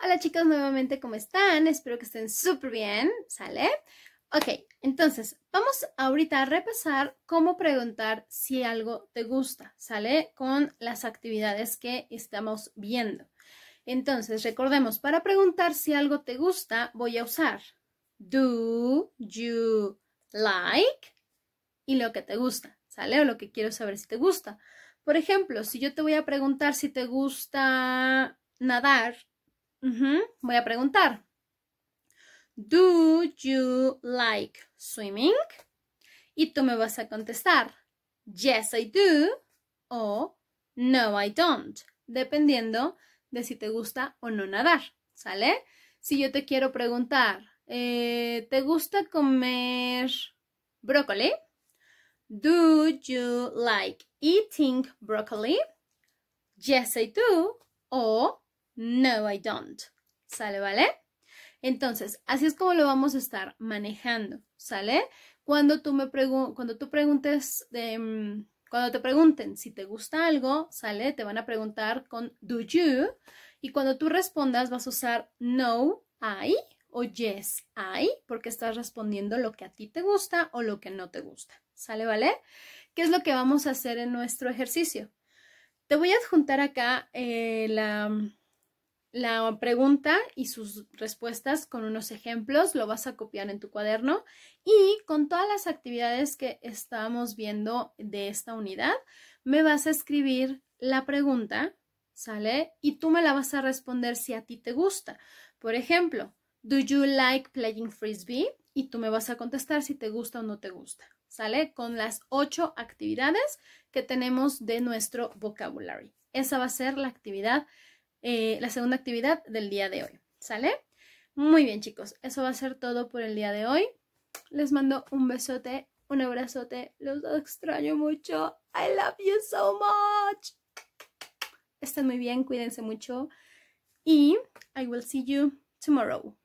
Hola chicos, nuevamente, ¿cómo están? Espero que estén súper bien, ¿sale? Ok, entonces vamos ahorita a repasar cómo preguntar si algo te gusta, ¿sale? Con las actividades que estamos viendo. Entonces, recordemos, para preguntar si algo te gusta, voy a usar do you like y lo que te gusta, ¿sale? O lo que quiero saber si te gusta. Por ejemplo, si yo te voy a preguntar si te gusta nadar, Voy a preguntar. Do you like swimming? Y tú me vas a contestar. Yes, I do. O no, I don't. Dependiendo de si te gusta o no nadar. ¿Sale? Si yo te quiero preguntar, eh, ¿te gusta comer brócoli? Do you like eating broccoli? Yes, I do. O no, I don't. ¿Sale, vale? Entonces, así es como lo vamos a estar manejando, ¿sale? Cuando tú me pregun cuando tú preguntes em, cuando te pregunten si te gusta algo, ¿sale? Te van a preguntar con do you y cuando tú respondas vas a usar no, I o yes, I, porque estás respondiendo lo que a ti te gusta o lo que no te gusta. ¿Sale, vale? ¿Qué es lo que vamos a hacer en nuestro ejercicio? Te voy a adjuntar acá eh, la la pregunta y sus respuestas con unos ejemplos, lo vas a copiar en tu cuaderno y con todas las actividades que estamos viendo de esta unidad, me vas a escribir la pregunta, ¿sale? Y tú me la vas a responder si a ti te gusta. Por ejemplo, ¿do you like playing frisbee? Y tú me vas a contestar si te gusta o no te gusta, ¿sale? Con las ocho actividades que tenemos de nuestro vocabulary. Esa va a ser la actividad eh, la segunda actividad del día de hoy. ¿Sale? Muy bien chicos, eso va a ser todo por el día de hoy. Les mando un besote, un abrazote, los extraño mucho. I love you so much. Estén muy bien, cuídense mucho y I will see you tomorrow.